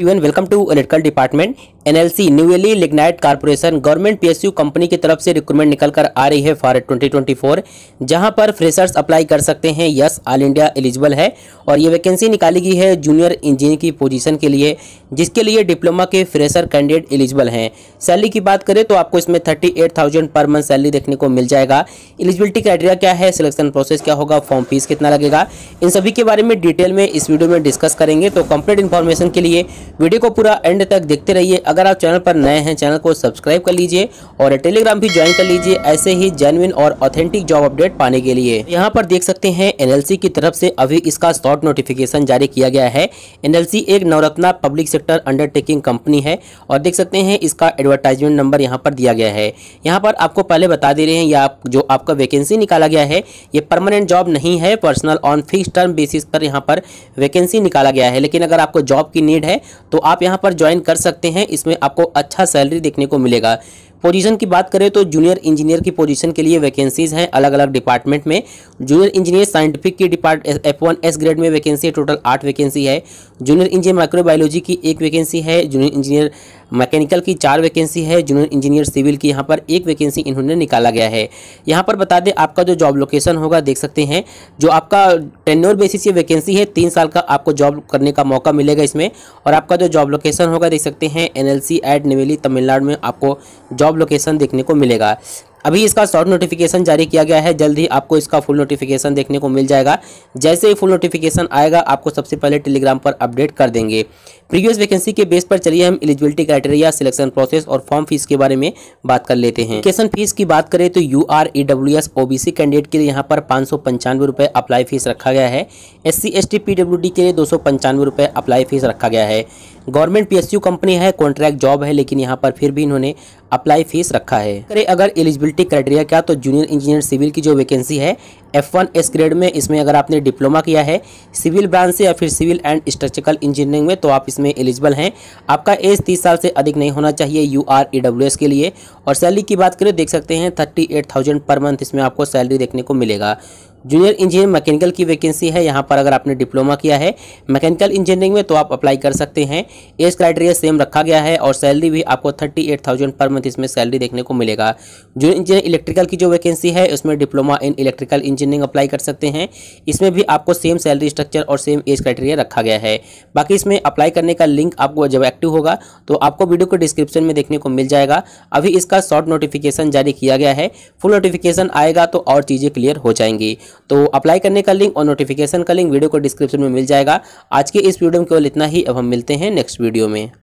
everyone welcome to electrical department NLC newly lignite corporation government PSU company की तरफ से recruitment निकल कर आ रही है फॉर 2024 जहां पर फ्रेशर्स अप्लाई कर सकते हैं यस ऑल इंडिया एलिजिबल है और ये वैकेंसी निकाली गई है जूनियर इंजीनियर की पोजीशन के लिए जिसके लिए डिप्लोमा के फ्रेशर कैंडिडेट एलिजिबल हैं सैलरी की बात करें तो आपको इसमें थर्टी पर मंथ सैलरी देखने को मिल जाएगा एलिजिबिलिटी क्राइटेरिया क्या है सिलेक्शन प्रोसेस क्या होगा फॉर्म फीस कितना लगेगा इन सभी के बारे में डिटेल में इस वीडियो में डिस्कस करेंगे तो कंप्लीट इन्फॉर्मेशन के लिए वीडियो को पूरा एंड तक देखते रहिए अगर आप चैनल पर नए हैं चैनल को सब्सक्राइब कर लीजिए और टेलीग्राम भी ज्वाइन कर लीजिए ऐसे ही जेनविन और ऑथेंटिक जॉब अपडेट पाने के लिए यहाँ पर देख सकते हैं एनएलसी की तरफ से अभी इसका शॉर्ट नोटिफिकेशन जारी किया गया है एनएलसी एक Navratna public sector undertaking company है और देख सकते हैं इसका एडवर्टाइजमेंट नंबर यहाँ पर दिया गया है यहाँ पर आपको पहले बता दे रहे हैं या जो आपका वैकेंसी निकाला गया है ये परमानेंट जॉब नहीं है personal on fix term basis पर यहाँ पर वैकेंसी निकाला गया है लेकिन अगर आपको जॉब की नीड है तो आप यहाँ पर ज्वाइन कर सकते हैं इसमें आपको अच्छा सैलरी देखने को मिलेगा पोजीशन की बात करें तो जूनियर इंजीनियर की पोजीशन के लिए वैकेंसीज हैं अलग अलग डिपार्टमेंट में जूनियर इंजीनियर साइंटिफिक की depart F one S grade में वैकेंसी टोटल आठ वैकेंसी है जूनियर इंजीनियर माइक्रोबायोलॉजी की एक वैकेंसी है जूनियर इंजीनियर मैकेनिकल की चार वैकेंसी है जूनियर इंजीनियर सिविल की यहाँ पर एक वैकेंसी इन्होंने निकाला गया है यहाँ पर बता दें आपका जो जॉब लोकेशन होगा देख सकते हैं जो आपका टेन्योर बेसिस ये वैकेंसी है तीन साल का आपको जॉब करने का मौका मिलेगा इसमें और आपका जो जॉब लोकेशन होगा देख सकते हैं एन एल सी तमिलनाडु में आपको जॉब लोकेशन देखने को मिलेगा अभी इसका शॉर्ट नोटिफिकेशन जारी किया गया है जल्द ही आपको इसका फुल नोटिफिकेशन देखने को मिल जाएगा जैसे ही फुल नोटिफिकेशन आएगा आपको सबसे पहले टेलीग्राम पर अपडेट कर देंगे प्रीवियस वैकेंसी के बेस पर चलिए हम एलिजिबिलिटी क्राइटेरिया सिलेक्शन प्रोसेस और फॉर्म फीस के बारे में बात कर लेते हैं एजुकेशन फीस की बात करें तो U R E W S O B C candidate के लिए यहाँ पर पाँच सौ पंचानवे रुपये अप्लाई फीस रखा गया है S C S T P W D के लिए दो सौ पंचानवे रुपये अप्लाई फीस रखा गया है government P S U company है कॉन्ट्रैक्ट जॉब है लेकिन यहाँ पर फिर भी इन्होंने अप्लाई फीस रखा है करें अगर एलिजिबिलिटी क्राइटेरिया क्या तो जूनियर इंजीनियर सिविल की जो वैकेंसी है एफ वन एस ग्रेड में इसमें अगर आपने डिप्लोमा किया है सिविल ब्रांच से या फिर सिविल एंड स्ट्रक्चरल इंजीनियरिंग में तो आप इसमें एलिजिबल हैं आपका एज तीस साल से अधिक नहीं होना चाहिए U R E W S के लिए और सैलरी की बात करें देख सकते हैं thirty eight thousand per month इसमें आपको सैलरी देखने को मिलेगा जूनियर इंजीनियर मैकेनिकल की वैकेंसी है यहाँ पर अगर आपने डिप्लोमा किया है मैकेनिकल इंजीनियरिंग में तो आप अप्लाई कर सकते हैं एज क्राइटेरिया सेम रखा गया है और सैलरी भी आपको thirty eight thousand per month इसमें सैलरी देखने को मिलेगा जो इंजीनियर इलेक्ट्रिकल की जो वैकेंसी है उसमें diploma in electrical engineering apply कर सकते हैं इसमें भी आपको सेम सैलरी स्ट्रक्चर और सेम एज क्राइटेरिया रखा गया है बाकी इसमें अप्लाई करने का लिंक आपको जब एक्टिव होगा तो आपको वीडियो को डिस्क्रिप्शन में देखने को मिल जाएगा अभी इसका शॉर्ट नोटिफिकेशन जारी किया गया है फुल नोटिफिकेशन आएगा तो और चीज़ें क्लियर हो जाएंगी तो अप्लाई करने का लिंक और नोटिफिकेशन का लिंक वीडियो को डिस्क्रिप्शन में मिल जाएगा आज के इस वीडियो में केवल इतना ही अब हम मिलते हैं नेक्स्ट वीडियो में